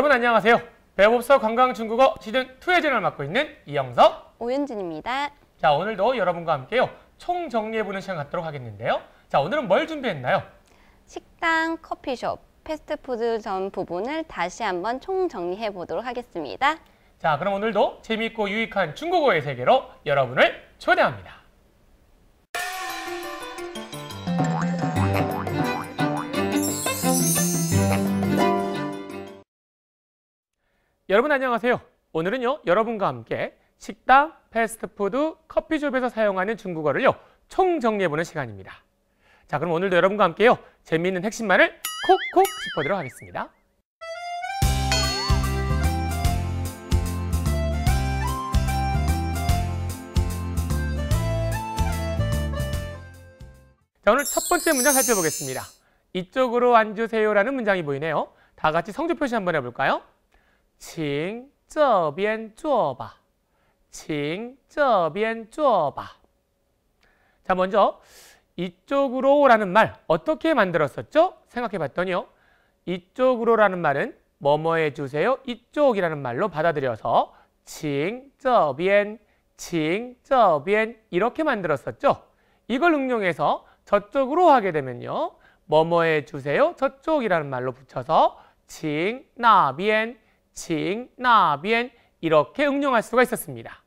여러분 안녕하세요. 배법서 관광 중국어 시즌 2의 진을 맡고 있는 이영석, 오윤진입니다. 자 오늘도 여러분과 함께요 총 정리해보는 시간 갖도록 하겠는데요. 자 오늘은 뭘 준비했나요? 식당, 커피숍, 패스트푸드 전 부분을 다시 한번 총 정리해 보도록 하겠습니다. 자 그럼 오늘도 재미있고 유익한 중국어의 세계로 여러분을 초대합니다. 여러분 안녕하세요. 오늘은요 여러분과 함께 식당, 패스트푸드, 커피숍에서 사용하는 중국어를요 총 정리해보는 시간입니다. 자 그럼 오늘도 여러분과 함께요 재미있는 핵심만을 콕콕 짚어드록 하겠습니다. 자 오늘 첫 번째 문장 살펴보겠습니다. 이쪽으로 앉으세요라는 문장이 보이네요. 다 같이 성조 표시 한번 해볼까요? 请这边坐吧.请这边坐吧. 자, 먼저 이쪽으로라는 말 어떻게 만들었었죠? 생각해 봤더니요. 이쪽으로라는 말은 뭐뭐해 주세요. 이쪽이라는 말로 받아들여서 칭这边 칭这边 이렇게 만들었었죠. 이걸 응용해서 저쪽으로 하게 되면요. 뭐뭐해 주세요. 저쪽이라는 말로 붙여서 칭那边 칭, 나, 비엔 이렇게 응용할 수가 있었습니다.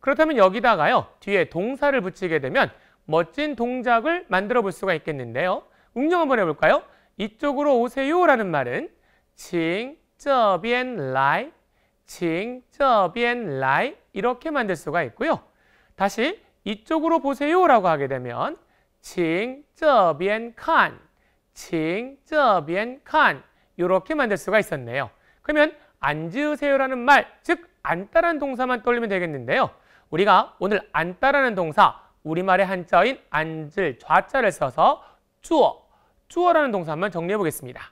그렇다면 여기다가요 뒤에 동사를 붙이게 되면 멋진 동작을 만들어 볼 수가 있겠는데요. 응용 한번 해볼까요? 이쪽으로 오세요라는 말은 칭, 저비엔 라이, 칭, 저비엔 라이 이렇게 만들 수가 있고요. 다시 이쪽으로 보세요라고 하게 되면 칭, 저비엔 칸, 칭, 저비엔칸 이렇게 만들 수가 있었네요. 그러면 앉으세요라는 말, 즉 앉다라는 동사만 떠올리면 되겠는데요. 우리가 오늘 앉다라는 동사, 우리말의 한자인 앉을 좌자를 써서 주어, 주어라는 동사만 정리해 보겠습니다.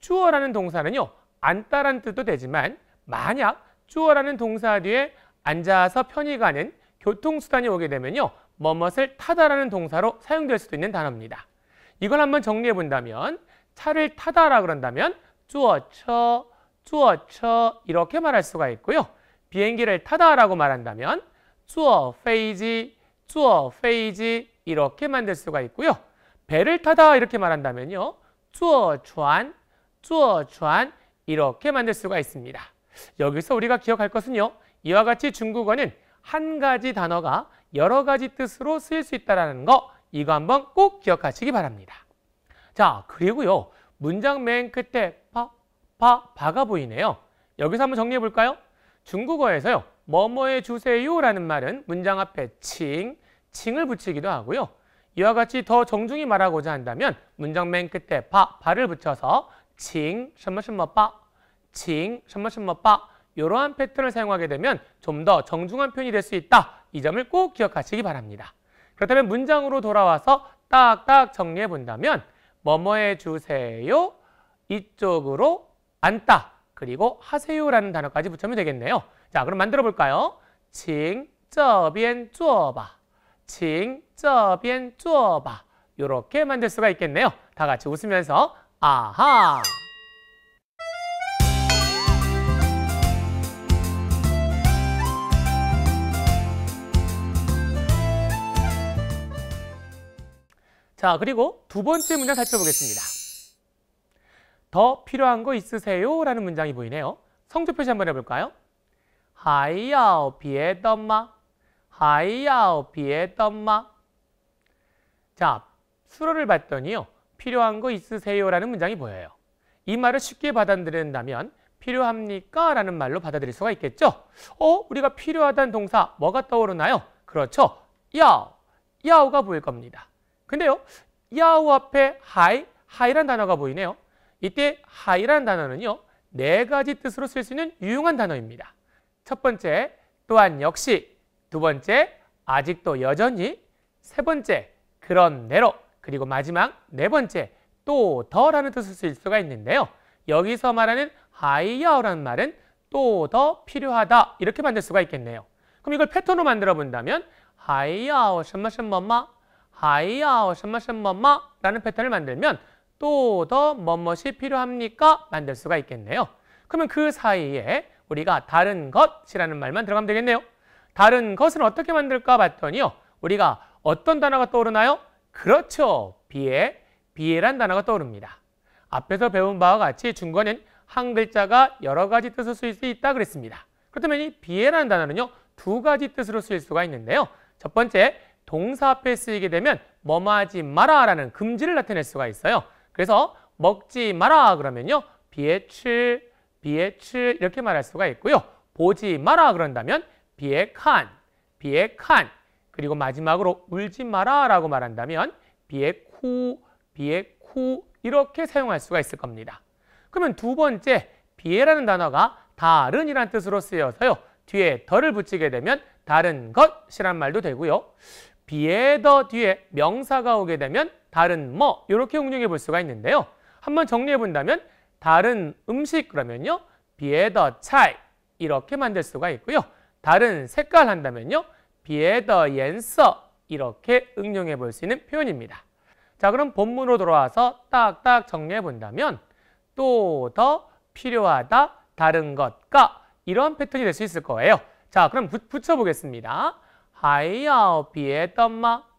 주어라는 동사는요. 앉다라는 뜻도 되지만 만약 주어라는 동사 뒤에 앉아서 편히 가는 교통수단이 오게 되면요. 뭐뭇을 타다라는 동사로 사용될 수도 있는 단어입니다. 이걸 한번 정리해 본다면 차를 타다라 그런다면 주어처 주어처 이렇게 말할 수가 있고요. 비행기를 타다라고 말한다면 주어 페이지, 주어 페이지 이렇게 만들 수가 있고요. 배를 타다 이렇게 말한다면요. 주어 주안, 주어 주안 이렇게 만들 수가 있습니다. 여기서 우리가 기억할 것은요. 이와 같이 중국어는 한 가지 단어가 여러 가지 뜻으로 쓰일 수 있다는 거 이거 한번 꼭 기억하시기 바랍니다. 자, 그리고요. 문장 맨 끝에 파, 바, 바가 보이네요. 여기서 한번 정리해 볼까요? 중국어에서요. 뭐뭐해 주세요라는 말은 문장 앞에 칭, 칭을 붙이기도 하고요. 이와 같이 더 정중히 말하고자 한다면 문장 맨 끝에 바, 바를 붙여서 칭, 什么什么바, 칭, 什么什么바 이러한 패턴을 사용하게 되면 좀 더 정중한 표현이 될 수 있다. 이 점을 꼭 기억하시기 바랍니다. 그렇다면 문장으로 돌아와서 딱딱 정리해 본다면 뭐뭐해 주세요. 이쪽으로 앉다 그리고 하세요라는 단어까지 붙이면 되겠네요. 자, 그럼 만들어 볼까요? 칭这边坐吧. 칭这边坐吧. 이렇게 만들 수가 있겠네요. 다 같이 웃으면서 아하. 자, 그리고 두 번째 문장 살펴보겠습니다. 더 필요한 거 있으세요? 라는 문장이 보이네요. 성조 표시 한번 해볼까요? 하이야오 비에 덤마 하이야오 비에 덤마 자, 수로를 봤더니요. 필요한 거 있으세요? 라는 문장이 보여요. 이 말을 쉽게 받아들인다면 필요합니까? 라는 말로 받아들일 수가 있겠죠. 어? 우리가 필요하다는 동사 뭐가 떠오르나요? 그렇죠. 야오, 야오가 보일 겁니다. 근데요. 야오 앞에 하이, 하이란 단어가 보이네요. 이때 하이라는 단어는요. 네 가지 뜻으로 쓸 수 있는 유용한 단어입니다. 첫 번째, 또한 역시. 두 번째, 아직도 여전히. 세 번째, 그런대로. 그리고 마지막 네 번째, 또 더라는 뜻을 쓸 수가 있는데요. 여기서 말하는 하이어라는 말은 또 더 필요하다 이렇게 만들 수가 있겠네요. 그럼 이걸 패턴으로 만들어 본다면 하이어什么什么마 하이어什么什么마라는 패턴을 만들면 또더 뭐뭇이 필요합니까? 만들 수가 있겠네요. 그러면 그 사이에 우리가 다른 것이라는 말만 들어가면 되겠네요. 다른 것은 어떻게 만들까 봤더니요. 우리가 어떤 단어가 떠오르나요? 그렇죠. 비에비에란 단어가 떠오릅니다. 앞에서 배운 바와 같이 중건은 한 글자가 여러 가지 뜻을 쓸 수 있다 그랬습니다. 그렇다면 이비에라는 단어는요. 두 가지 뜻으로 쓰일 수가 있는데요. 첫 번째, 동사 앞에 쓰이게 되면 뭐하지 마라라는 금지를 나타낼 수가 있어요. 그래서 먹지 마라 그러면요. 비에츠, 비에츠 이렇게 말할 수가 있고요. 보지 마라 그런다면 비에칸, 비에칸 그리고 마지막으로 울지 마라 라고 말한다면 비에쿠, 비에쿠 이렇게 사용할 수가 있을 겁니다. 그러면 두 번째 비에라는 단어가 다른이란 뜻으로 쓰여서요. 뒤에 더를 붙이게 되면 다른 것이란 말도 되고요. 비에더 뒤에 명사가 오게 되면 다른 뭐 이렇게 응용해 볼 수가 있는데요. 한번 정리해 본다면 다른 음식 그러면요. 비에더 차이 이렇게 만들 수가 있고요. 다른 색깔 한다면요. 비에더 연서 이렇게 응용해 볼 수 있는 표현입니다. 자 그럼 본문으로 돌아와서 딱딱 정리해 본다면 또 더 필요하다 다른 것과 이런 패턴이 될 수 있을 거예요. 자 그럼 붙여보겠습니다. 하이아 비에더마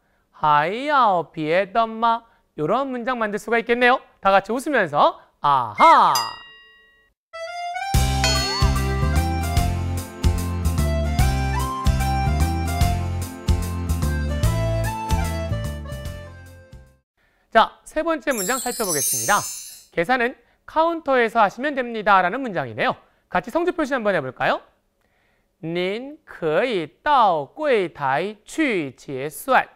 하이아오피에 덤마 이런 문장 만들 수가 있겠네요. 다 같이 웃으면서 아하! 자, 세 번째 문장 살펴보겠습니다. 계산은 카운터에서 하시면 됩니다. 라는 문장이네요. 같이 성적 표시 한번 해볼까요? 您可以到柜台去结算。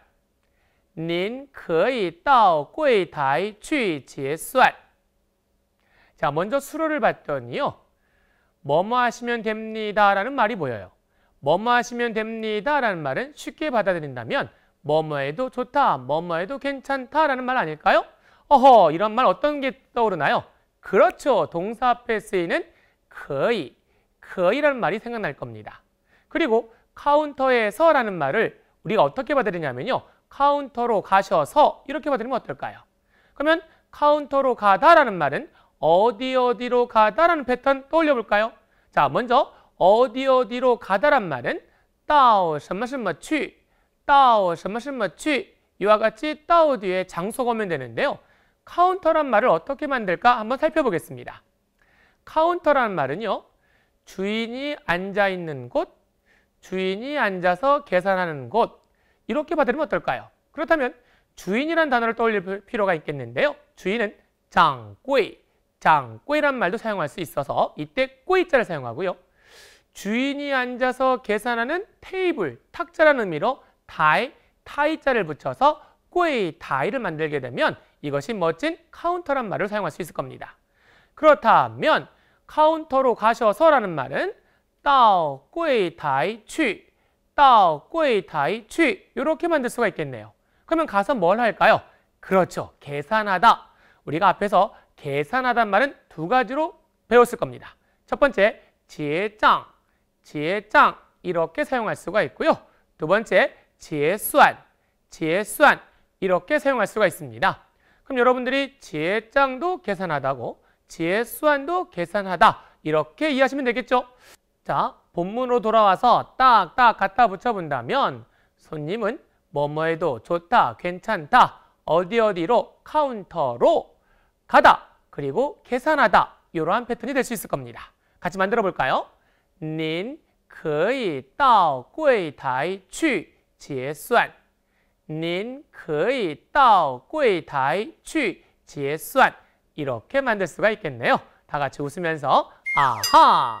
您可以到柜台去结算。자, 먼저 수로를 봤더니요. 뭐뭐 하시면 됩니다라는 말이 보여요. 뭐뭐 하시면 됩니다라는 말은 쉽게 받아들인다면 뭐뭐 해도 좋다, 뭐뭐 해도 괜찮다라는 말 아닐까요? 어허, 이런 말 어떤 게 떠오르나요? 그렇죠. 동사 앞에 쓰이는 거의, 거의라는 말이 생각날 겁니다. 그리고 카운터에서라는 말을 우리가 어떻게 받아들이냐면요. 카운터로 가셔서 이렇게 받으면 어떨까요? 그러면 카운터로 가다라는 말은 어디 어디로 가다라는 패턴 떠올려 볼까요? 자, 먼저 어디 어디로 가다란 말은 따到什么什么去 따오 什么什么去 이와 같이 따오 뒤에 장소가 오면 되는데요. 카운터란 말을 어떻게 만들까 한번 살펴보겠습니다. 카운터란 말은요. 주인이 앉아 있는 곳, 주인이 앉아서 계산하는 곳, 이렇게 받으면 어떨까요? 그렇다면 주인이란 단어를 떠올릴 필요가 있겠는데요. 주인은 장꼬이, 장꼬이란 말도 사용할 수 있어서 이때 꼬이자를 사용하고요. 주인이 앉아서 계산하는 테이블, 탁자라는 의미로 다이, 타이자를 붙여서 꼬이, 다이를 만들게 되면 이것이 멋진 카운터란 말을 사용할 수 있을 겁니다. 그렇다면 카운터로 가셔서라는 말은 따오 꼬이 다이 취 따오 꿰타이 취 이렇게 만들 수가 있겠네요. 그러면 가서 뭘 할까요? 그렇죠. 계산하다. 우리가 앞에서 계산하단 말은 두 가지로 배웠을 겁니다. 첫 번째, 지혜짱, 지혜짱 이렇게 사용할 수가 있고요. 두 번째, 지혜수안, 지혜수안 이렇게 사용할 수가 있습니다. 그럼 여러분들이 지혜짱도 계산하다고 지혜수안도 계산하다 이렇게 이해하시면 되겠죠? 자, 본문으로 돌아와서 딱딱 갖다 붙여본다면 손님은 뭐뭐해도 좋다, 괜찮다, 어디 어디로 카운터로 가다, 그리고 계산하다 이러한 패턴이 될 수 있을 겁니다. 같이 만들어 볼까요? 您可以到柜台去结算您可以到柜台去结算 이렇게 만들 수가 있겠네요. 다 같이 웃으면서 아하!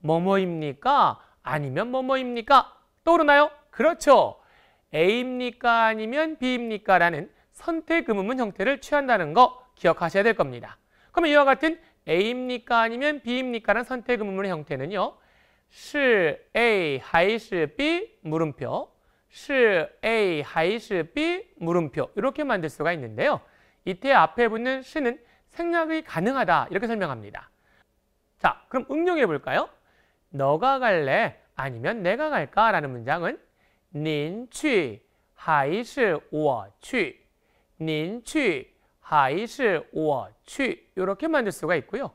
뭐뭐입니까? 아니면 뭐뭐입니까? 떠오르나요? 그렇죠. A입니까? 아니면 B입니까? 라는 선택 의문문 형태를 취한다는 거 기억하셔야 될 겁니다. 그러면 이와 같은 A입니까? 아니면 B입니까? 라는 선택 의문문의 형태는요. 是 A 还是 B? 물음표 是 A 还是 B? 물음표 이렇게 만들 수가 있는데요. 이때 앞에 붙는 시는 생략이 가능하다 이렇게 설명합니다. 자, 그럼 응용해 볼까요? 너가 갈래? 아니면 내가 갈까? 라는 문장은 您去还是我去您去还是我去 이렇게 만들 수가 있고요.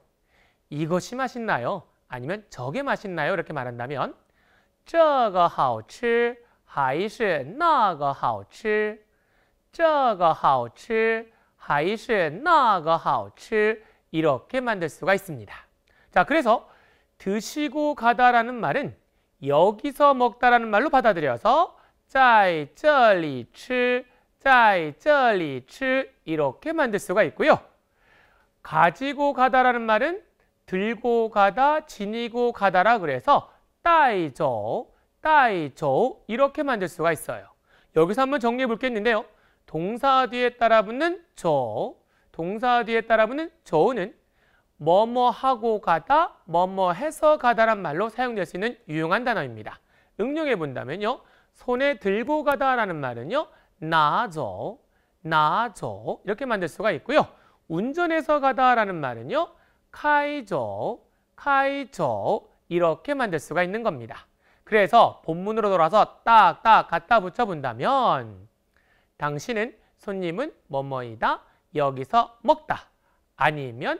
이것이 맛있나요? 아니면 저게 맛있나요? 이렇게 말한다면 这个好吃还是那个好吃这个好吃还是那个好吃 이렇게 만들 수가 있습니다. 자, 그래서 드시고 가다라는 말은 여기서 먹다라는 말로 받아들여서 짜이쩔리츠, 짜이쩔리츠 이렇게 만들 수가 있고요. 가지고 가다라는 말은 들고 가다, 지니고 가다라 그래서 따이저, 따이저 이렇게 만들 수가 있어요. 여기서 한번 정리해 볼겠는데요. 동사 뒤에 따라 붙는 저, 동사 뒤에 따라 붙는 저는 뭐뭐 하고 가다, 뭐뭐 해서 가다란 말로 사용될 수 있는 유용한 단어입니다. 응용해 본다면요. 손에 들고 가다라는 말은요. 나저, 나저 이렇게 만들 수가 있고요. 운전해서 가다라는 말은요. 카이저, 카이저 이렇게 만들 수가 있는 겁니다. 그래서 본문으로 돌아서 딱딱 갖다 붙여 본다면 당신은 손님은 뭐뭐이다, 여기서 먹다 아니면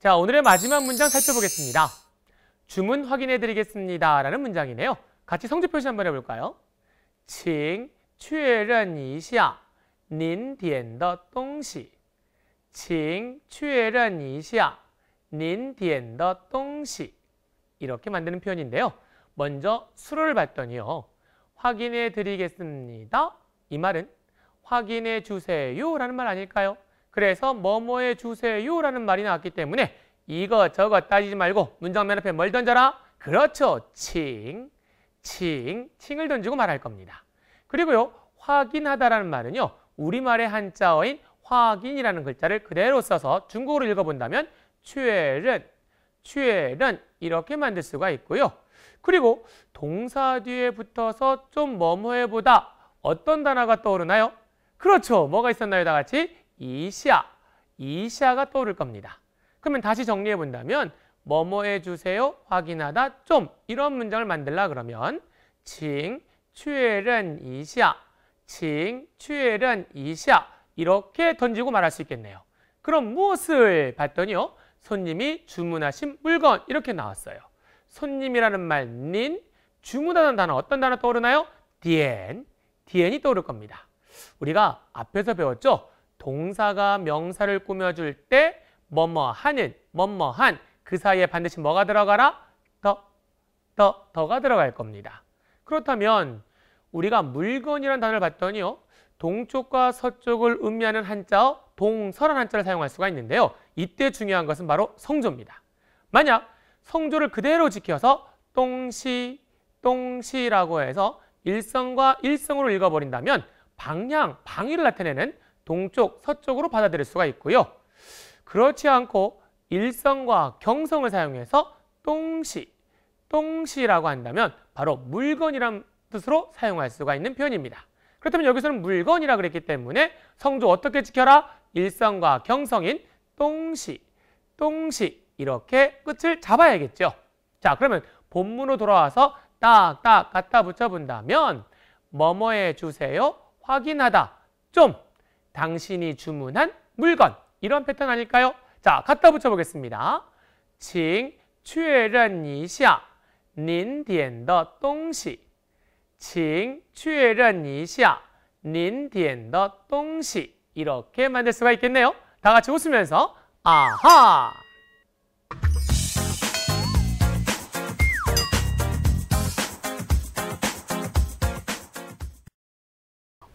자, 오늘의 마지막 문장 살펴보겠습니다. 주문 확인해 드리겠습니다. 라는 문장이네요. 같이 성지 표시 한번 해볼까요? 请确认一下您点的东西请确认一下您点的东西 이렇게 만드는 표현인데요. 먼저 수로를 봤더니요. 확인해 드리겠습니다. 이 말은 확인해 주세요 라는 말 아닐까요? 그래서 뭐뭐해 주세요라는 말이 나왔기 때문에 이거 저거 따지지 말고 문장맨 앞에 뭘 던져라? 그렇죠. 칭, 칭, 칭을 던지고 말할 겁니다. 그리고요. 확인하다라는 말은요. 우리말의 한자어인 확인이라는 글자를 그대로 써서 중국어로 읽어본다면 취은 취은 이렇게 만들 수가 있고요. 그리고 동사 뒤에 붙어서 좀 뭐뭐해보다 어떤 단어가 떠오르나요? 그렇죠. 뭐가 있었나요? 다 같이 이샤, 이샤가 떠오를 겁니다. 그러면 다시 정리해 본다면 뭐뭐 해주세요, 확인하다, 좀 이런 문장을 만들라 그러면 칭, 취해른 이샤, 칭, 취해른 이샤 이렇게 던지고 말할 수 있겠네요. 그럼 무엇을 봤더니요? 손님이 주문하신 물건 이렇게 나왔어요. 손님이라는 말 닌, 주문하는 단어 어떤 단어 떠오르나요? 디엔, 디엔이 떠오를 겁니다. 우리가 앞에서 배웠죠? 동사가 명사를 꾸며줄 때 뭐뭐 하는, 뭐뭐 한그 사이에 반드시 뭐가 들어가라? 더, 더, 더가 들어갈 겁니다. 그렇다면 우리가 물건이란 단어를 봤더니요. 동쪽과 서쪽을 의미하는 한자어 동서란 한자를 사용할 수가 있는데요. 이때 중요한 것은 바로 성조입니다. 만약 성조를 그대로 지켜서 똥시, 똥시라고 해서 일성과 일성으로 읽어버린다면 방향, 방위를 나타내는 동쪽, 서쪽으로 받아들일 수가 있고요. 그렇지 않고 일성과 경성을 사용해서 똥시, 똥시라고 한다면 바로 물건이란 뜻으로 사용할 수가 있는 표현입니다. 그렇다면 여기서는 물건이라 그랬기 때문에 성조 어떻게 지켜라? 일성과 경성인 똥시, 똥시 이렇게 끝을 잡아야겠죠. 자 그러면 본문으로 돌아와서 딱딱 갖다 붙여본다면 뭐뭐해 주세요 확인하다 좀 당신이 주문한 물건 이런 패턴 아닐까요? 자, 갖다 붙여보겠습니다. 칭, 确认一下您点的东西. 칭, 确认一下您点的东西. 이렇게 만들 수가 있겠네요. 다 같이 웃으면서 아하!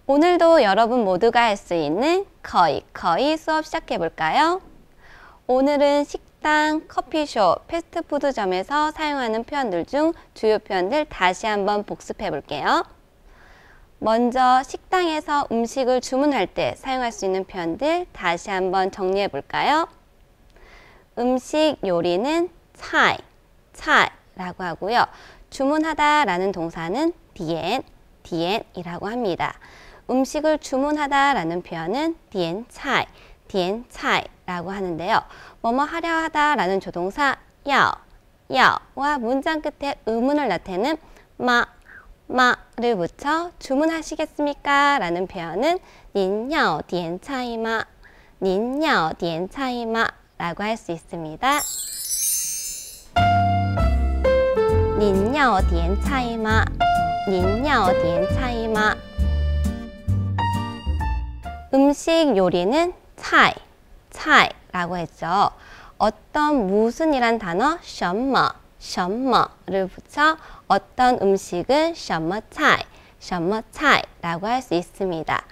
오늘도 여러분 모두가 할 수 있는 거의 거의 수업 시작해 볼까요? 오늘은 식당, 커피숍, 패스트푸드점에서 사용하는 표현들 중 주요 표현들 다시 한번 복습해 볼게요. 먼저 식당에서 음식을 주문할 때 사용할 수 있는 표현들 다시 한번 정리해 볼까요? 음식 요리는 차이, 차이라고 하고요. 주문하다 라는 동사는 디엔, 디엔이라고 합니다. 음식을 주문하다라는 표현은 디엔 차이, 디엔 차이라고 하는데요. 뭐뭐 하려 하다라는 조동사 야오, 야와 문장 끝에 의문을 나타내는 마, 마를 붙여 주문하시겠습니까? 라는 표현은 닌여 디엔 차이마, 닌여 디엔 차이마 라고 할 수 있습니다. 닌여 디엔 차이마, 닌여 디엔 차이마 음식 요리는 차이, 차이라고 했죠. 어떤 무슨이란 단어 什么,什么를 붙여 어떤 음식은 什么菜,什么 차이 라고할 수 있습니다.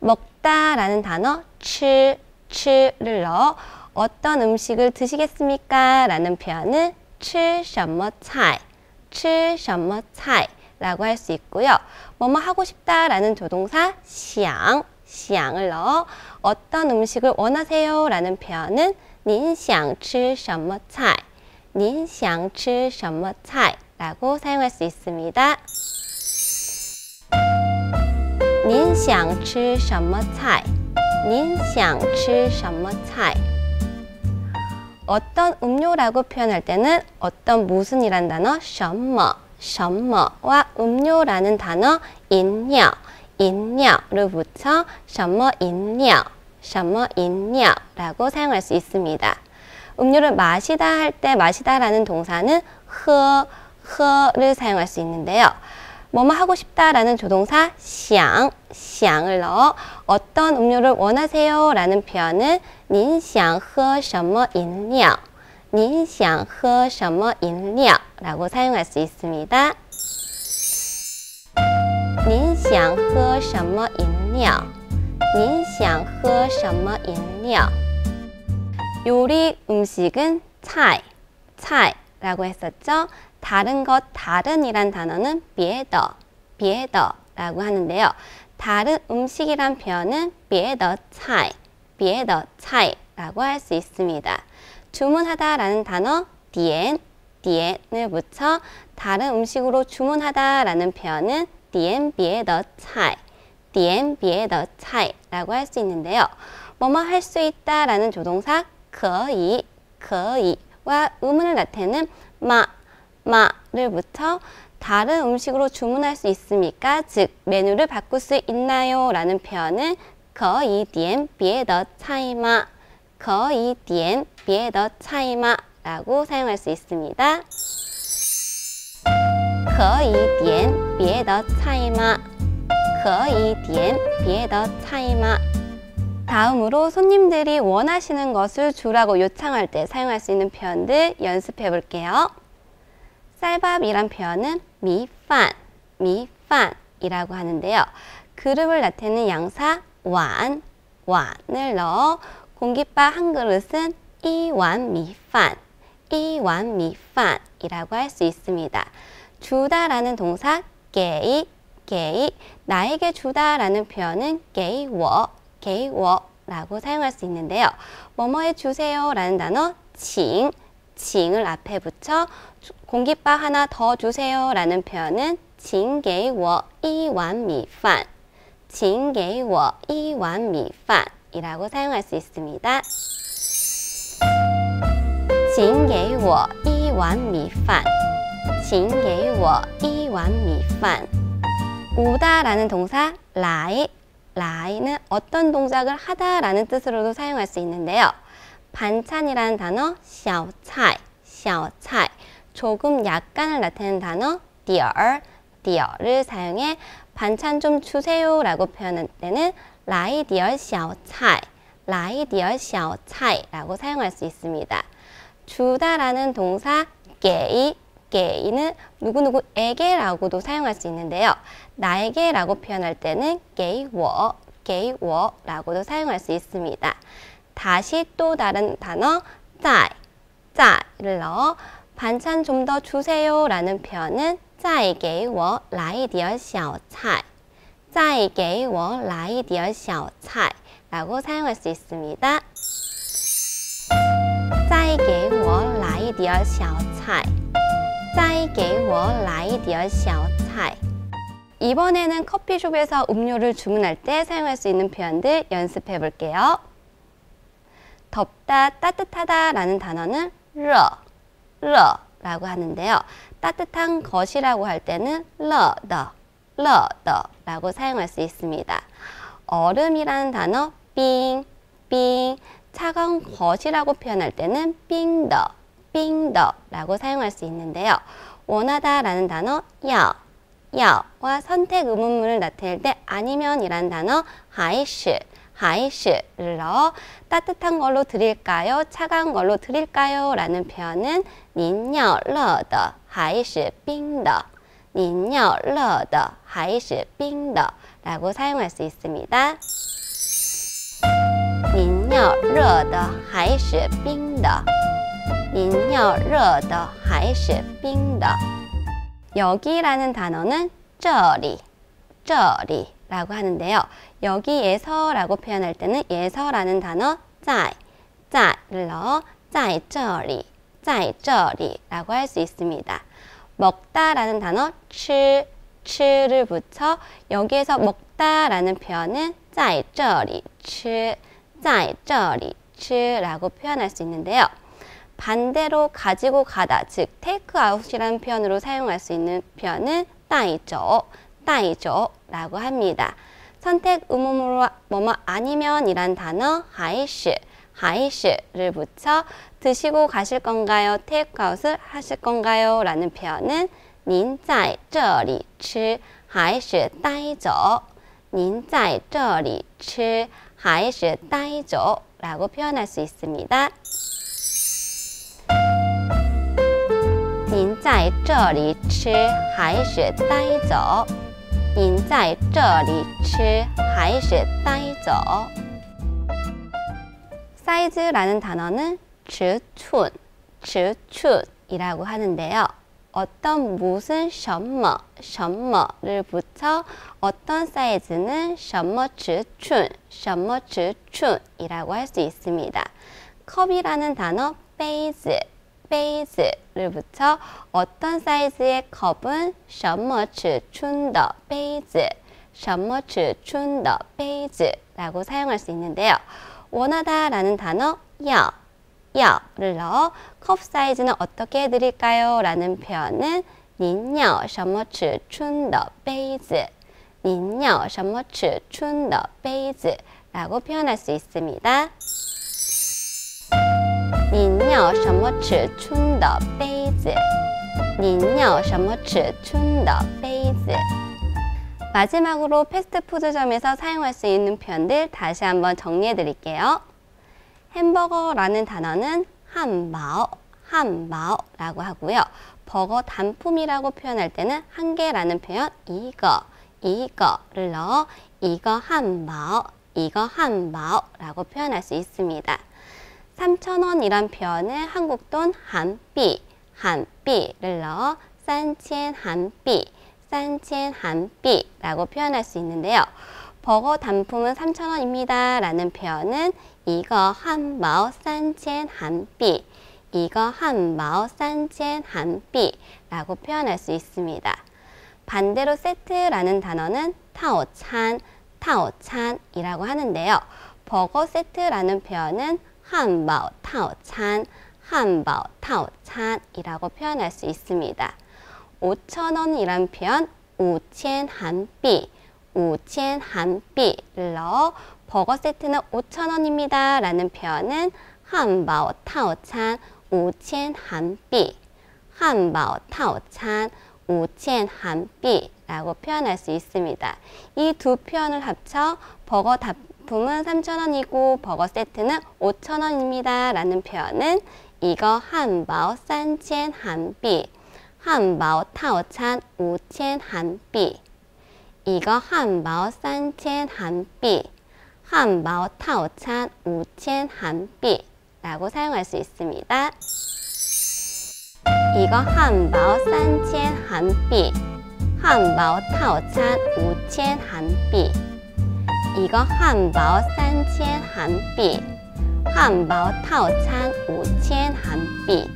먹다라는 단어 吃, 吃를 넣어 어떤 음식을 드시겠습니까? 라는 표현은 吃什么菜,吃什么 차이 라고할 수 있고요. 뭐 뭐 하고 싶다라는 조동사 想 샹을 넣어 어떤 음식을 원하세요? 라는 표현은 您想吃什么菜?您想吃什么菜? 라고 사용할 수 있습니다. 您想吃什么菜?您想吃什么菜? 어떤 음료라고 표현할 때는 어떤 무슨이란 단어 什么,什么와 음료라는 단어 饮料 인녀를 붙여 什么 인녀, 什么 인녀라고 사용할 수 있습니다. 음료를 마시다 할 때 마시다라는 동사는 허, 허를 사용할 수 있는데요. 뭐뭐 하고 싶다라는 조동사 샹, 샹을 넣어 어떤 음료를 원하세요라는 표현은 您想喝什么饮料,您想喝什么饮料라고 사용할 수 있습니다. 您想喝什么饮料？您想喝什么饮料？ 요리 음식은 차이, 차이라고 했었죠. 다른 것, 다른이란 단어는 비에더, 비라고 하는데요. 다른 음식이란 표현은 비에 차이, 비에 차이라고 할 수 있습니다. 주문하다라는 단어 디엔, 디엔을 붙여 다른 음식으로 주문하다라는 표현은 点别的菜，点别的菜라고 할 수 있는데요. 뭐뭐 할 수 있다라는 조동사 可以, 可以와 의문을 나타내는 마, 마를 붙여 다른 음식으로 주문할 수 있습니까? 즉 메뉴를 바꿀 수 있나요? 라는 표현은 可以点别的菜吗?可以点别的菜吗?라고 사용할 수 있습니다. 可以点别的菜吗？可以点别的 차이마 다음으로 손님들이 원하시는 것을 주라고 요청할 때 사용할 수 있는 표현들 연습해 볼게요. 쌀밥이란 표현은 미판, 미판이라고 하는데요. 그릇을 나타내는 양사 완, 완을 넣어 공깃밥 한 그릇은 이완 미판, 이완 미판이라고 할 수 있습니다. 주다라는 동사 게이 게이 나에게 주다라는 표현은 게이워 게이워라고 사용할 수 있는데요. 뭐뭐해 주세요라는 단어 칭 칭을 앞에 붙여 공깃밥 하나 더 주세요라는 표현은 칭给我一碗米饭 칭给我一碗米饭이라고 사용할 수 있습니다. 请给我一碗米饭。 请给我一碗米饭。오다라는 동사 라이, 라이는 어떤 동작을 하다라는 뜻으로도 사용할 수 있는데요. 반찬이라는 단어 小菜,小菜, 조금 약간을 나타내는 단어 点儿, 点를 사용해 반찬 좀 주세요라고 표현할 때는 라이 点儿小菜, 라이 点儿小菜라고 사용할 수 있습니다. 주다라는 동사 게이 게 이는 누구누구에게라고도 사용할 수 있는데요. 나에게라고 표현할 때는 게이워, 게이워라고도 사용할 수 있습니다. 다시 또 다른 단어 짜이, 짜이를 넣어 반찬 좀 더 주세요라는 표현은 짜이给我 来一点小菜, 짜이给我 来一点小菜 라고 사용할 수 있습니다. 再给我来一点小菜。 再给我来点小菜。이번에는 커피숍에서 음료를 주문할 때 사용할 수 있는 표현들 연습해 볼게요. 덥다, 따뜻하다 라는 단어는 러, 러 라고 하는데요. 따뜻한 것이라고 할 때는 러 더, 러더 라고 사용할 수 있습니다. 얼음이라는 단어 빙, 빙 차가운 것이라고 표현할 때는 빙더, 빙 더라고 사용할 수 있는데요. 원하다라는 단어 야, 야와 선택 의문문을 나타낼 때 아니면이란 단어 하이슈, 하이슈를 넣어 따뜻한 걸로 드릴까요? 차가운 걸로 드릴까요? 라는 표현은 닌 러더 하이슈 빙더 닌 러더 하이슈 빙더 라고 사용할 수 있습니다. 닌您 러더 하이슈 빙더 饮要热的还是冰的？ 여기라는 단어는 这리这리라고 하는데요. 여기에서라고 표현할 때는 예서라는 단어 在, 在를 넣어 在这里, 在这里라고 할 수 있습니다. 먹다라는 단어 吃, 吃를 붙여 여기에서 먹다라는 표현은 在这里吃, 在这里吃라고 표현할 수 있는데요. 반대로 가지고 가다, 즉테 a k e o 이라는 표현으로 사용할 수 있는 표현은 따이죠, 따이죠라고 합니다. 선택 의문으로 아, 뭐뭐 아니면이란 단어 하이시, 하이시를 붙여 드시고 가실 건가요? 테이크아웃을 하실 건가요? 라는 표현은 您在这里吃还是待着您在这里吃还是待着 라고 표현할 수 있습니다. 您在这里吃还是待走？您在这里吃还是待走？ 사이즈라는 단어는 지춘, 지춘이라고 하는데요. 어떤 무슨 什么, 什么를 붙여 어떤 사이즈는 什么지춘, 什么지춘이라고 할 수 있습니다. 컵이라는 단어 베이즈, 杯子를 붙여 어떤 사이즈의 컵은 什么尺寸的杯子,什么尺寸的 杯子라고 사용할 수 있는데요. 원하다라는 단어 要,要를 넣어 컵 사이즈는 어떻게 해드릴까요? 라는 표현은 您要什么尺寸的杯子,您要什么尺寸的杯子라고 표현할 수 있습니다. 您要什么尺寸的杯子?您要什么尺寸的杯子? 마지막으로 패스트푸드점에서 사용할 수 있는 표현들 다시 한번 정리해 드릴게요. 햄버거라는 단어는 한바오, 한바오라고 하고요. 버거 단품이라고 표현할 때는 한 개라는 표현 이거, 이거를 넣어 이거 한바오, 이거 한바오라고 표현할 수 있습니다. 3,000원이란 표현은 한국 돈 한비, 한비를 넣어 산첸 한비, 산첸 한비라고 표현할 수 있는데요. 버거 단품은 3,000원입니다. 라는 표현은 이거 한마오 산첸 한비, 이거 한마오 산첸 한비라고 표현할 수 있습니다. 반대로 세트라는 단어는 타오찬, 타오찬이라고 하는데요. 버거 세트라는 표현은 한바오 타오찬, 어, 한바오 타오찬이라고 어, 표현할 수 있습니다. 5천원이란 표현 5천 한비, 5천 한비를 넣어 버거 세트는 5천원입니다 라는 표현은 한바오 어, 타오찬 5천 한비, 한바오 타오찬 5천 한비라고 표현할 수 있습니다. 이 두 표현을 합쳐 버거 답 식품은 3,000원이고 버거 세트는 5,000원입니다. 라는 표현은 이거 한바오 산첸 한비 한바오 타오찬 5첸 한비 이거 한바오 산첸 한비 한바오 타오찬 5첸 한비 라고 사용할 수 있습니다. 이거 한바오 산첸 한비 한바오 타오찬 5첸 한비 이거 한바오 3千 한비 한바오 타오찬 5千 한비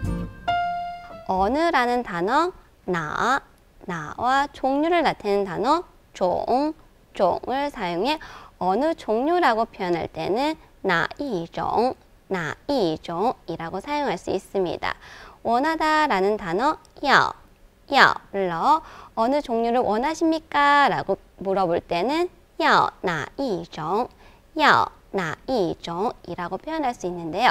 어느라는 단어 나, 나와 종류를 나타내는 단어 종, 종을 사용해 어느 종류라고 표현할 때는 나이종, 나이종이라고 사용할 수 있습니다. 원하다라는 단어 여여를 넣어 어느 종류를 원하십니까? 라고 물어볼 때는 要 나이种, 要나이종이라고 표현할 수 있는데요.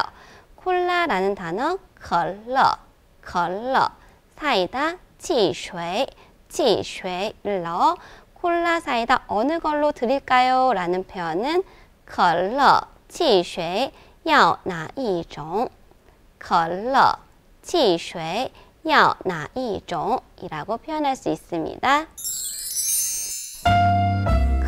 콜라라는 단어 컬러, 컬러, 사이다, 치쉐, 치쉐를 넣어 콜라 사이다 어느 걸로 드릴까요? 라는 표현은 컬러, 치쉐, 要哪一种可乐,汽水,要哪一种? 이라고 표현할 수 있습니다.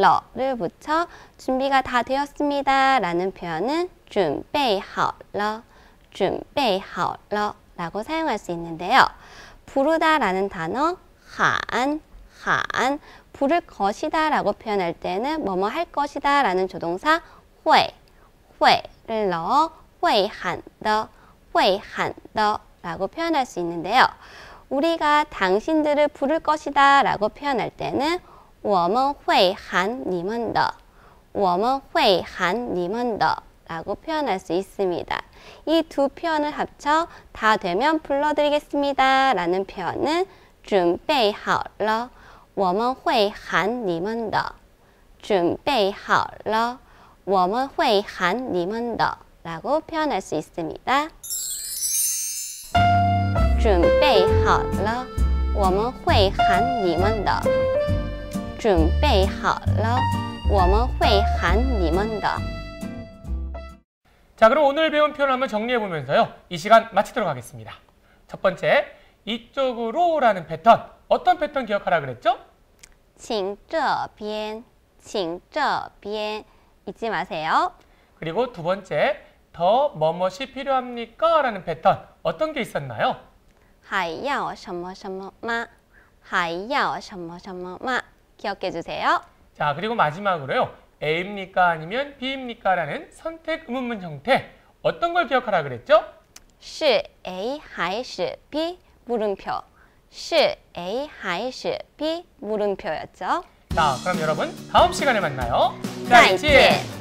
러를 붙여 준비가 다 되었습니다. 라는 표현은 준비好了, 준비好了 라고 사용할 수 있는데요. 부르다 라는 단어 한, 한, 부를 것이다 라고 표현할 때는 뭐뭐 할 것이다 라는 조동사 회, 회를 넣어 회한더, 회한더 라고 표현할 수 있는데요. 우리가 당신들을 부를 것이다 라고 표현할 때는 我们会喊你们的.我们会喊你们的. 라고 표현할 수 있습니다. 이 두 표현을 합쳐 다 되면 불러드리겠습니다. 라는 표현은 准备好了.我们会喊你们的.准备好了.我们会喊你们的. 라고 표현할 수 있습니다. 准备好了.我们会喊你们的.准备好了，我们会喊你们的。 자, 그럼 오늘 배운 표현 한번 정리해 보면서요. 이 시간 마치도록 하겠습니다. 첫 번째, 이쪽으로라는 패턴. 어떤 패턴 기억하라 그랬죠? 请这边,请这边 잊지 마세요. 그리고 두 번째, 더 뭐뭐시 필요합니까? 라는 패턴. 어떤 게 있었나요? 还要什么什么吗?还要什么什么吗? 기억해 주세요. 자, 그리고 마지막으로요. A입니까 아니면 B입니까 라는 선택 의문문 형태. 어떤 걸 기억하라 그랬죠? 是 A 还是 B 물음표. 是 A 还是 B 물음표였죠. 자, 그럼 여러분 다음 시간에 만나요. 再见.